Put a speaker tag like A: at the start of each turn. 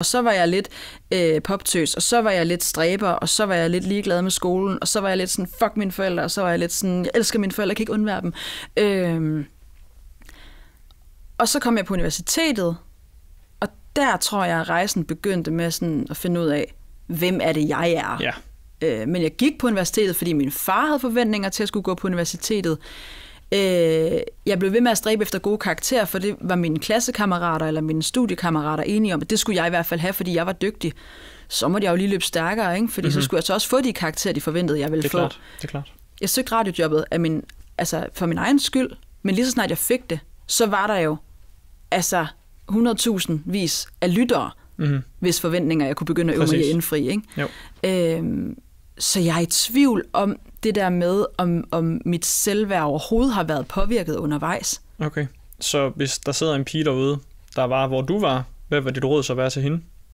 A: og så var jeg lidt øh, poptøs, og så var jeg lidt stræber, og så var jeg lidt ligeglad med skolen, og så var jeg lidt sådan, fuck mine forældre, og så var jeg lidt sådan, jeg elsker mine forældre, jeg kan ikke undvære dem. Øh, og så kom jeg på universitetet, og der tror jeg, at rejsen begyndte med sådan at finde ud af, hvem er det, jeg er. Ja. Øh, men jeg gik på universitetet, fordi min far havde forventninger til at skulle gå på universitetet. Øh, jeg blev ved med at stræbe efter gode karakterer, for det var mine klassekammerater eller mine studiekammerater enige om, at det skulle jeg i hvert fald have, fordi jeg var dygtig. Så måtte jeg jo lige løbe stærkere, ikke? fordi mm-hmm. så mhm. skulle jeg så også få de karakterer, de forventede, jeg ville det er få. Klart. Det er klart. Jeg søgte radiojobbet af min, altså for min egen skyld, men lige så snart jeg fik det, så var der jo altså 100.000 vis af lyttere, mm-hmm. hvis forventninger jeg kunne begynde at øve mig at indfri. Ikke? Jo. Øh, så jeg er i tvivl om det der med, om, om mit selvværd overhovedet har været påvirket undervejs. Okay, så hvis der sidder en pige derude, der var, hvor du var, hvad var dit råd så være til hende?